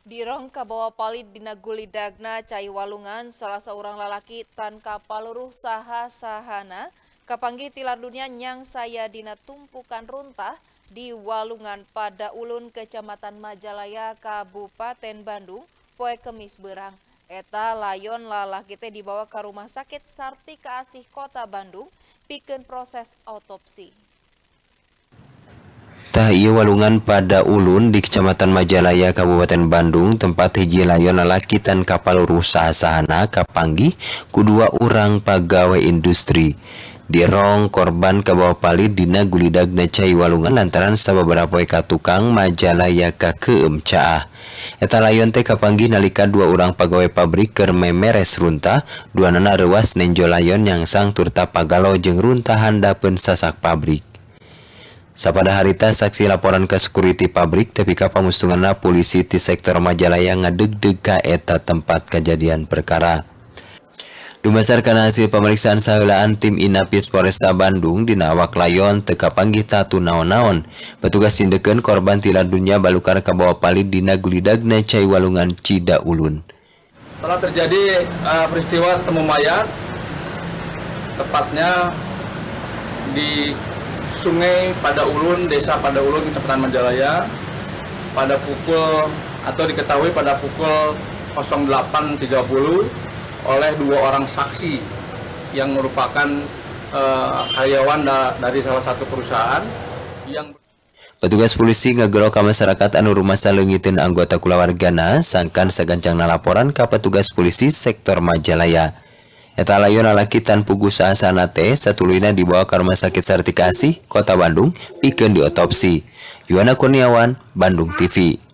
Di rongka bawa palit dinaguli dagna cai walungan salah seorang lelaki tanpa paluruh saha sahana kapanggi tilar dunia nyang saya dina tumpukan runtah di walungan pada ulun kecamatan Majalaya Kabupaten Bandung poe kemis berang eta layon lalah kita dibawa ke rumah sakit Sartika Asih Kota Bandung pikir proses autopsi Tah iya walungan pada ulun di Kecamatan Majalaya Kabupaten Bandung tempat hiji layon lalaki tan kapal rusa sahana kapanggi kedua orang pegawai industri. Dirong korban ke pali dina gulidag cai walungan lantaran sabab poe kang tukang Majalaya ka keemcaah. Eta layon teh kapanggi nalika dua orang pegawai pabrik keur memeres runta, dua nana rewas layon yang sang turta pagalo jeng runta handapeun sasak pabrik. Sapada harita saksi laporan ke security pabrik tapi pamustunganna polisi di sektor Majalaya ngadeg-deg ka eta tempat kejadian perkara. Dumasarkan hasil pemeriksaan sahulaan tim Inapis Polresta Bandung di Nawak Layon teka panggih tatu naon-naon. Petugas sindeken korban tila dunia balukar ke bawah palit dina gulidagna cai walungan Cida Ulun. Telah terjadi uh, peristiwa temu mayat, tepatnya di Sungai Pada Ulun, Desa Pada Ulun, Kecamatan Majalaya pada pukul atau diketahui pada pukul 08.30 oleh dua orang saksi yang merupakan uh, karyawan da dari salah satu perusahaan yang Petugas polisi ngegerok ke masyarakat anu rumah salengitin anggota kulawargana sangkan segancang laporan ke petugas polisi sektor Majalaya. Eta layon lalaki tanpa gusa asana teh satulina dibawa ke rumah sakit sertikasi, kota Bandung, pikeun diotopsi. Yuana Kurniawan, Bandung TV.